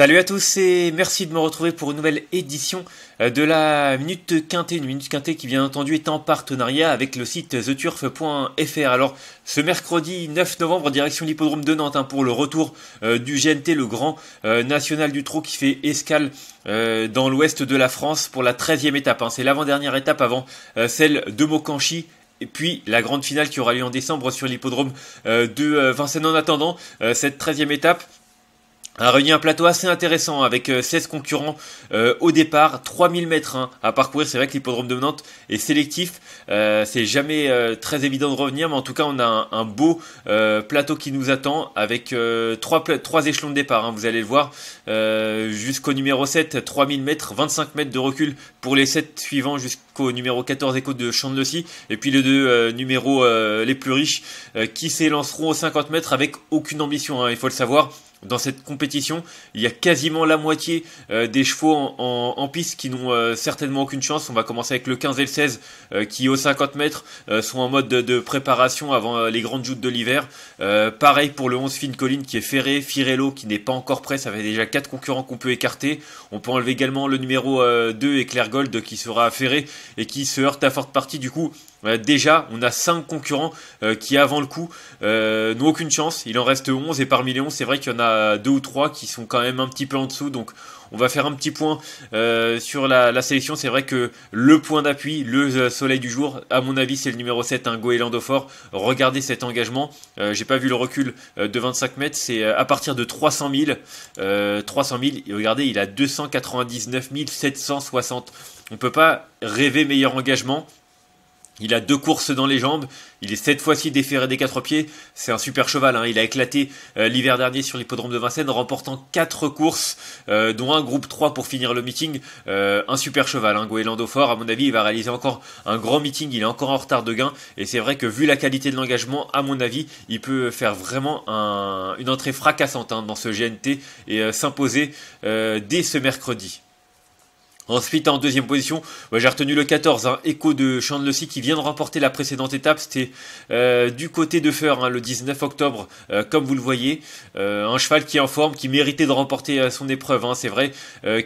Salut à tous et merci de me retrouver pour une nouvelle édition euh, de la Minute Quintée, une Minute Quintée qui bien entendu est en partenariat avec le site theturf.fr. Alors ce mercredi 9 novembre, direction l'hippodrome de Nantes hein, pour le retour euh, du GNT, le grand euh, national du trot qui fait escale dans l'ouest de la France pour la 13e étape. Hein. C'est l'avant-dernière étape avant celle de Mokanchi et puis la grande finale qui aura lieu en décembre sur l'hippodrome de Vincennes. En attendant, cette 13e étape, un réuni un plateau assez intéressant avec 16 euh, concurrents euh, au départ, 3000 mètres hein, à parcourir. C'est vrai que l'hippodrome de Nantes est sélectif, euh, c'est jamais très évident de revenir, mais en tout cas on a un, beau plateau qui nous attend avec trois, trois échelons de départ, hein, vous allez le voir, jusqu'au numéro 7, 3000 mètres, 25 mètres de recul pour les 7 suivants jusqu'au numéro 14 écho de Chandelcy, et puis les deux numéros les plus riches qui s'élanceront aux 50 mètres avec aucune ambition, hein, il faut le savoir. Dans cette compétition, il y a quasiment la moitié euh, des chevaux en, piste qui n'ont euh, certainement aucune chance. On va commencer avec le 15 et le 16 euh, qui, aux 50 mètres, sont en mode de, préparation avant les grandes joutes de l'hiver. pareil pour le 11 Fine Colline qui est ferré, Firello qui n'est pas encore prêt. Ça fait déjà quatre concurrents qu'on peut écarter. On peut enlever également le numéro 2 Éclair Gold qui sera ferré et qui se heurte à forte partie du coup euh, déjà, on a 5 concurrents euh, qui, avant le coup, euh, n'ont aucune chance. Il en reste 11 et parmi les 11, c'est vrai qu'il y en a deux ou trois qui sont quand même un petit peu en dessous. Donc, on va faire un petit point sur la, sélection. C'est vrai que le point d'appui, le soleil du jour, à mon avis, c'est le numéro 7, un hein, Regardez cet engagement. J'ai pas vu le recul de 25 mètres. C'est à partir de 300 000. Euh, 300 000. Et regardez, il a 299 760. On peut pas rêver meilleur engagement. Il a deux courses dans les jambes, il est cette fois-ci déféré des quatre pieds, c'est un super cheval, hein. il a éclaté euh, l'hiver dernier sur l'hippodrome de Vincennes, remportant quatre courses, euh, dont un groupe 3 pour finir le meeting, euh, un super cheval, hein. Goélando Fort, à mon avis, il va réaliser encore un grand meeting, il est encore en retard de gain, et c'est vrai que vu la qualité de l'engagement, à mon avis, il peut faire vraiment une entrée fracassante hein, dans ce GNT et s'imposer dès ce mercredi. Ensuite, en deuxième position, bah, j'ai retenu le 14, écho hein, de Chandlessy qui vient de remporter la précédente étape. C'était euh, du côté de Fer hein, le 19 octobre, euh, comme vous le voyez. Euh, un cheval qui est en forme, qui méritait de remporter son épreuve. Hein, c'est vrai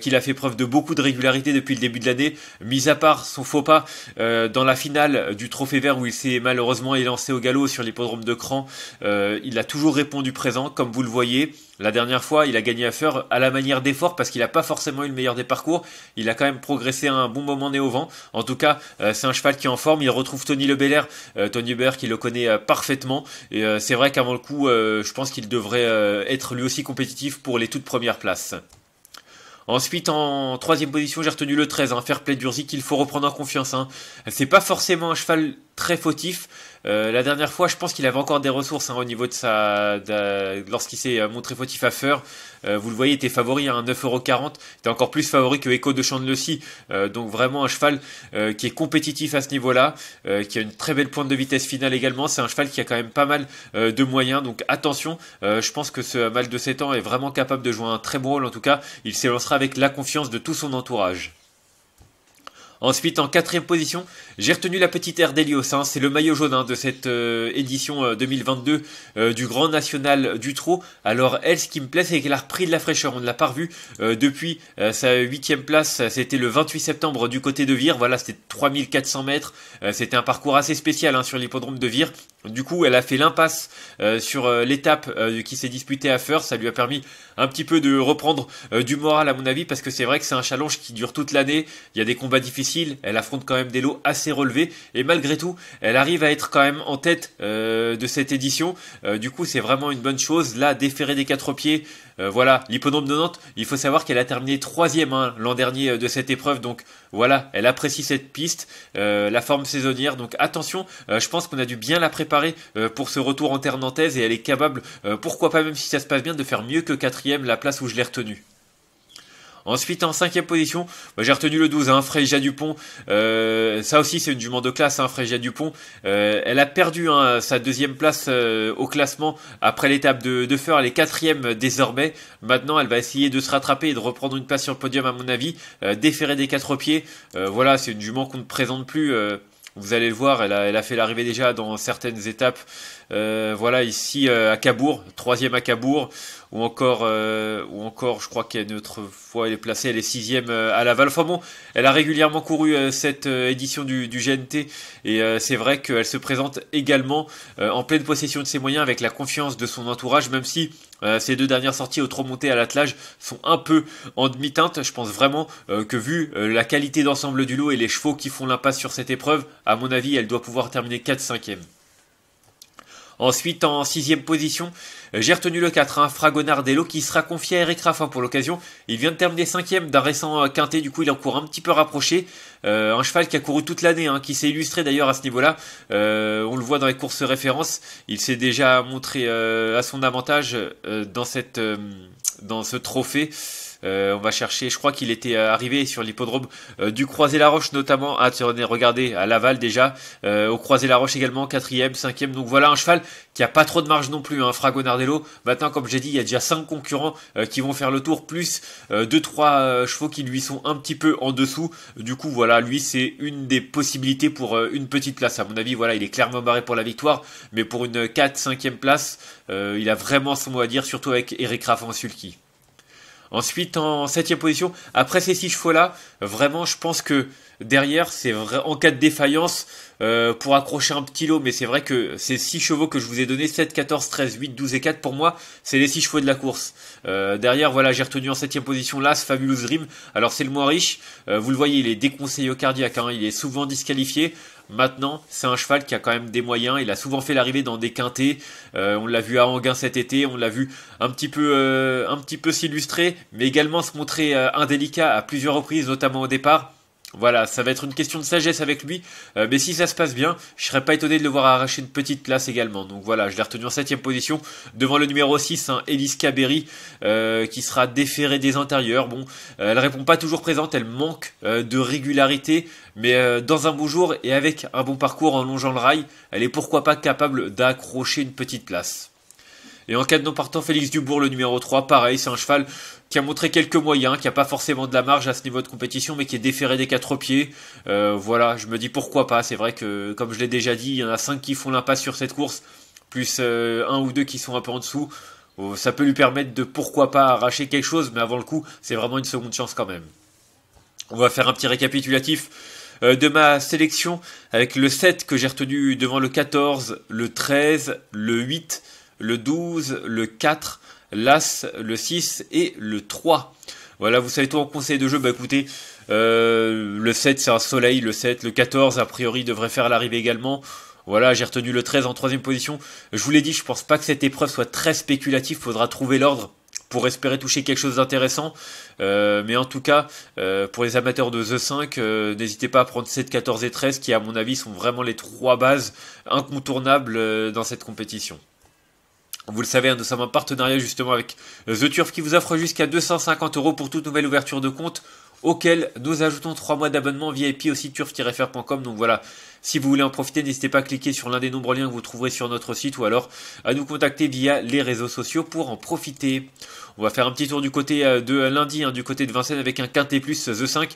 qu'il a fait preuve de beaucoup de régularité depuis le début de l'année, mis à part son faux pas dans la finale du Trophée Vert où il s'est malheureusement élancé au galop sur l'hippodrome de Cran. il a toujours répondu présent, comme vous le voyez. La dernière fois, il a gagné à faire à la manière d'effort parce qu'il n'a pas forcément eu le meilleur des parcours. Il a quand même progressé à un bon moment né au vent. En tout cas, euh, c'est un cheval qui est en forme. Il retrouve Tony Le euh, Tony Belair qui le connaît euh, parfaitement. Et c'est vrai qu'avant le coup, je pense qu'il devrait être lui aussi compétitif pour les toutes premières places. Ensuite, en troisième position, j'ai retenu le 13, hein, Fair Play qu'il faut reprendre en confiance. Hein. C'est pas forcément un cheval très fautif. Euh, la dernière fois, je pense qu'il avait encore des ressources hein, au niveau de sa. Lorsqu'il s'est euh, montré fautif à Feur, euh, vous le voyez, était favori à un 9,40€. était encore plus favori que Echo de de Euh, donc vraiment un cheval qui est compétitif à ce niveau-là, qui a une très belle pointe de vitesse finale également. C'est un cheval qui a quand même pas mal de moyens. Donc attention, je pense que ce mal de 7 ans est vraiment capable de jouer un très bon rôle. En tout cas, il s'élancera avec la confiance de tout son entourage. Ensuite, en quatrième position, j'ai retenu la petite R d'Elios. Hein. c'est le maillot jaune hein, de cette euh, édition 2022 euh, euh, du Grand National du Trot. Alors, elle, ce qui me plaît, c'est qu'elle a repris de la fraîcheur. On ne l'a pas revue depuis sa huitième place. C'était le 28 septembre du côté de Vire. Voilà, c'était 3400 mètres. c'était un parcours assez spécial hein, sur l'hippodrome de Vire. Du coup, elle a fait l'impasse sur l'étape qui s'est disputée à Feur. Ça lui a permis un petit peu de reprendre du moral, à mon avis, parce que c'est vrai que c'est un challenge qui dure toute l'année. Il y a des combats difficiles elle affronte quand même des lots assez relevés et malgré tout, elle arrive à être quand même en tête euh, de cette édition. Euh, du coup, c'est vraiment une bonne chose. Là, déféré des quatre pieds, euh, voilà, l'hippodrome de Nantes, il faut savoir qu'elle a terminé troisième hein, l'an dernier de cette épreuve, donc voilà, elle apprécie cette piste, la forme saisonnière, donc attention, je pense qu'on a dû bien la préparer pour ce retour en terre nantaise et elle est capable, pourquoi pas même si ça se passe bien, de faire mieux que quatrième la place où je l'ai retenue. Ensuite, en cinquième position, bah, j'ai retenu le 12, hein, Frégia Dupont. Euh, ça aussi, c'est une jument de classe, un hein, Frégia Dupont. Euh, elle a perdu hein, sa deuxième place euh, au classement après l'étape de, de Feur. Elle est quatrième désormais. Maintenant, elle va essayer de se rattraper et de reprendre une place sur le podium, à mon avis. déférer des quatre pieds. voilà, c'est une jument qu'on ne présente plus. Vous allez le voir, elle a, fait l'arrivée déjà dans certaines étapes. voilà, ici à Cabourg, troisième à Cabourg ou encore, euh, ou encore, je crois qu'elle autre fois elle est placée, elle est sixième euh, à la Enfin elle a régulièrement couru euh, cette édition du, du GNT et c'est vrai qu'elle se présente également en pleine possession de ses moyens avec la confiance de son entourage, même si ces deux dernières sorties au trop monté à l'attelage sont un peu en demi-teinte. Je pense vraiment que vu la qualité d'ensemble du lot et les chevaux qui font l'impasse sur cette épreuve, à mon avis, elle doit pouvoir terminer 4 5 Ensuite, en sixième position, euh, j'ai retenu le 4, Fragonard hein, Fragonardello, qui sera confié à Eric Raffin pour l'occasion. Il vient de terminer cinquième d'un récent euh, quintet, du coup il en cours un petit peu rapproché. Euh, un cheval qui a couru toute l'année, hein, qui s'est illustré d'ailleurs à ce niveau-là. on le voit dans les courses références. Il s'est déjà montré à son avantage dans, cette, dans ce trophée. Euh, on va chercher, je crois qu'il était euh, arrivé sur l'hippodrome euh, du Croisé-la-Roche notamment. Ah, regardez, à Laval déjà, au Croisé-la-Roche également, quatrième, cinquième. Donc voilà un cheval qui a pas trop de marge non plus. Hein, Fragonardello, maintenant comme j'ai dit, il y a déjà cinq concurrents qui vont faire le tour, plus deux trois chevaux qui lui sont un petit peu en dessous. Du coup, voilà, lui c'est une des possibilités pour une petite place. À mon avis, voilà, il est clairement barré pour la victoire, mais pour une 4 5 place, il a vraiment son mot à dire, surtout avec Eric Raffan-Sulki. Ensuite, en septième position, après ces six chevaux-là, vraiment, je pense que derrière, c'est vrai, en cas de défaillance, euh, pour accrocher un petit lot, mais c'est vrai que ces 6 chevaux que je vous ai donné, 7, 14, 13, 8, 12 et 4, pour moi, c'est les 6 chevaux de la course. Euh, derrière, voilà, j'ai retenu en 7 position Ce Fabulous Dream. Alors c'est le moins riche, euh, vous le voyez, il est déconseillé au cardiaque, hein. il est souvent disqualifié. Maintenant, c'est un cheval qui a quand même des moyens. Il a souvent fait l'arrivée dans des quintés. on l'a vu à Anguin cet été. On l'a vu un petit peu, un petit peu s'illustrer, mais également se montrer indélicat à plusieurs reprises, notamment au départ. Voilà, ça va être une question de sagesse avec lui. Euh, mais si ça se passe bien, je serais pas étonné de le voir arracher une petite place également. Donc voilà, je l'ai retenu en septième position devant le numéro 6, hein, Elise euh, qui sera déférée des intérieurs. Bon, euh, elle répond pas toujours présente, elle manque de régularité, mais dans un beau jour et avec un bon parcours en longeant le rail, elle est pourquoi pas capable d'accrocher une petite place. Et en cas de non partant, Félix Dubourg, le numéro 3, pareil, c'est un cheval qui a montré quelques moyens, qui a pas forcément de la marge à ce niveau de compétition, mais qui est déféré des quatre pieds. Euh, voilà, je me dis pourquoi pas. C'est vrai que, comme je l'ai déjà dit, il y en a cinq qui font l'impasse sur cette course, plus euh, un ou deux qui sont un peu en dessous. Oh, ça peut lui permettre de pourquoi pas arracher quelque chose, mais avant le coup, c'est vraiment une seconde chance quand même. On va faire un petit récapitulatif euh, de ma sélection avec le 7 que j'ai retenu devant le 14, le 13, le 8, le 12, le 4, l'As, le 6 et le 3. Voilà, vous savez tout en conseil de jeu, bah écoutez, euh, le 7 c'est un soleil, le 7, le 14 a priori devrait faire l'arrivée également. Voilà, j'ai retenu le 13 en troisième position. Je vous l'ai dit, je pense pas que cette épreuve soit très spéculative, faudra trouver l'ordre pour espérer toucher quelque chose d'intéressant. Euh, mais en tout cas, euh, pour les amateurs de The 5, n'hésitez pas à prendre 7, 14 et 13 qui, à mon avis, sont vraiment les trois bases incontournables dans cette compétition. Vous le savez, hein, nous sommes en partenariat justement avec euh, The Turf qui vous offre jusqu'à 250 euros pour toute nouvelle ouverture de compte auquel nous ajoutons 3 mois d'abonnement VIP aussi turf-fr.com. Donc voilà, si vous voulez en profiter, n'hésitez pas à cliquer sur l'un des nombreux liens que vous trouverez sur notre site ou alors à nous contacter via les réseaux sociaux pour en profiter. On va faire un petit tour du côté euh, de euh, lundi, hein, du côté de Vincennes avec un quintet plus euh, The 5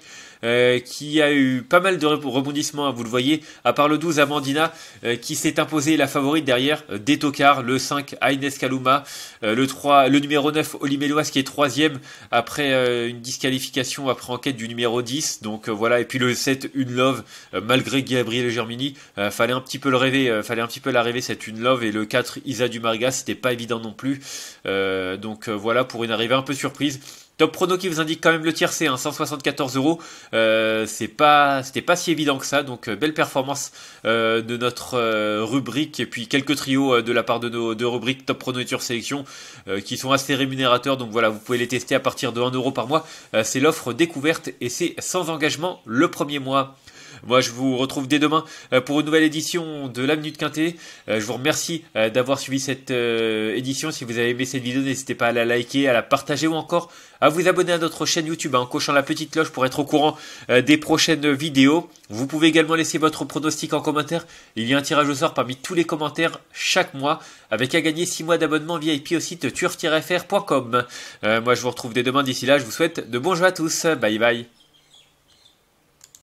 qui a eu pas mal de rebondissements, hein, vous le voyez, à part le 12 Amandina qui s'est imposé la favorite derrière Des le 5 Aines Kalouma, le 3, le numéro 9 Olimeloas qui est troisième après une disqualification après enquête du numéro 10. Donc voilà, et puis le 7 Une Love, malgré Gabriel Germini, fallait un petit peu le rêver, fallait un petit peu la rêver cette Une Love et le 4 Isa du c'était pas évident non plus. donc voilà pour une arrivée un peu surprise. Top Prono qui vous indique quand même le tiercé, hein, 174 euros. Euh, c'est pas, c'était pas si évident que ça. Donc euh, belle performance euh, de notre rubrique et puis quelques trios de la part de nos deux rubriques Top Prono et Tour Sélection qui sont assez rémunérateurs. Donc voilà, vous pouvez les tester à partir de 1 euro par mois. c'est l'offre découverte et c'est sans engagement le premier mois. Moi, je vous retrouve dès demain euh, pour une nouvelle édition de la Minute Quintée. Euh, je vous remercie euh, d'avoir suivi cette édition. Si vous avez aimé cette vidéo, n'hésitez pas à la liker, à la partager ou encore à vous abonner à notre chaîne YouTube hein, en cochant la petite cloche pour être au courant des prochaines vidéos. Vous pouvez également laisser votre pronostic en commentaire. Il y a un tirage au sort parmi tous les commentaires chaque mois avec à gagner 6 mois d'abonnement VIP au site turf-fr.com. moi, je vous retrouve dès demain. D'ici là, je vous souhaite de bons jeux à tous. Bye bye.